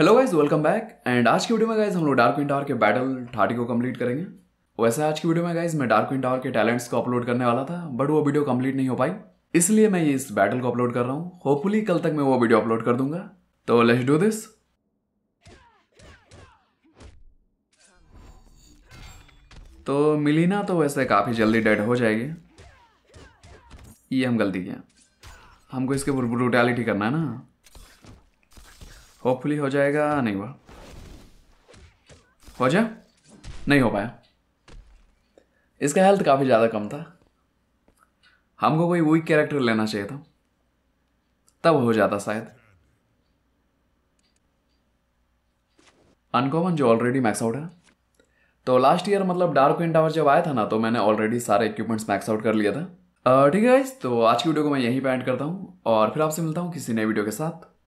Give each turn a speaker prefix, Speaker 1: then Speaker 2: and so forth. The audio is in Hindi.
Speaker 1: hello guys welcome back and आज की वीडियो में गाइज हम लोग डार्क विन टावर के बैटल थर्टी को कंप्लीट करेंगे वैसे आज की वीडियो में गाइज मैं डार्क विन टावर के टैलेंट्स को अपलोड करने वाला था बट वो वीडियो कंप्लीट नहीं हो पाई इसलिए मैं ये इस बैटल को अपलोड कर रहा हूँ होपफुली कल तक मैं वो वीडियो अपलोड कर दूंगा तो लेट्स डू दिस तो मिली ना तो वैसे काफ़ी जल्दी डेड हो जाएगी ये हम गलती किया हमको इसके ब्रूटैलिटी करना है ना होपफुली हो जाएगा नहीं हुआ हो जा नहीं हो पाया इसका हेल्थ काफ़ी ज़्यादा कम था हमको कोई वीक कैरेक्टर लेना चाहिए था तब हो जाता शायद अनकॉमन जो ऑलरेडी मैक्स आउट है तो लास्ट ईयर मतलब डार्क विंड टावर जब आया था ना तो मैंने ऑलरेडी सारे इक्विपमेंट्स मैक्स आउट कर लिया था ठीक है तो आज की वीडियो को मैं यहीं पे एंड करता हूँ और फिर आपसे मिलता हूँ किसी नए वीडियो के साथ